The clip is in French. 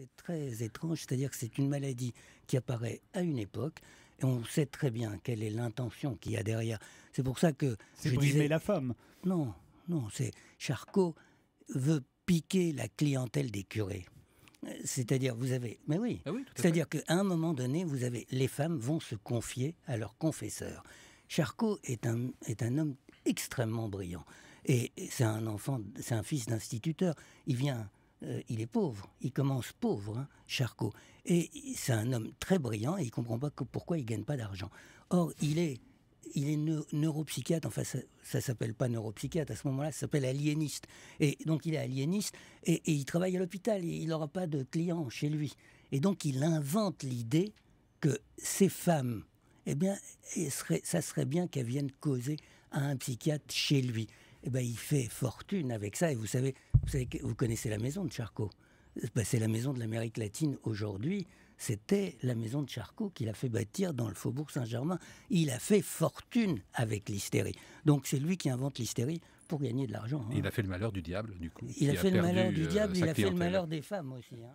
C'est très étrange, c'est-à-dire que c'est une maladie qui apparaît à une époque et on sait très bien quelle est l'intention qu'il y a derrière. C'est pour ça que c'est disais... la femme. Non, non, c'est Charcot veut piquer la clientèle des curés. C'est-à-dire, vous avez. Mais oui. Ah oui C'est-à-dire qu'à un moment donné, vous avez. Les femmes vont se confier à leur confesseur. Charcot est un, est un homme extrêmement brillant. Et c'est un enfant, c'est un fils d'instituteur. Il vient euh, il est pauvre. Il commence pauvre, hein, Charcot. Et c'est un homme très brillant et il ne comprend pas pourquoi il ne gagne pas d'argent. Or, il est, il est neuropsychiatre. Enfin, ça ne s'appelle pas neuropsychiatre à ce moment-là, ça s'appelle aliéniste. Et donc, il est aliéniste et, il travaille à l'hôpital. Il n'aura pas de clients chez lui. Et donc, il invente l'idée que ces femmes, eh bien, ça serait bien qu'elles viennent causer à un psychiatre chez lui. Et eh bien, il fait fortune avec ça. Et vous savez, vous, savez, vous connaissez la maison de Charcot. Bah, c'est la maison de l'Amérique latine aujourd'hui. C'était la maison de Charcot qu'il a fait bâtir dans le faubourg Saint-Germain. Il a fait fortune avec l'hystérie. Donc c'est lui qui invente l'hystérie pour gagner de l'argent. Hein. Il a fait le malheur du diable, du coup. Il a fait le malheur du euh, diable, il a fait le malheur des femmes aussi. Hein.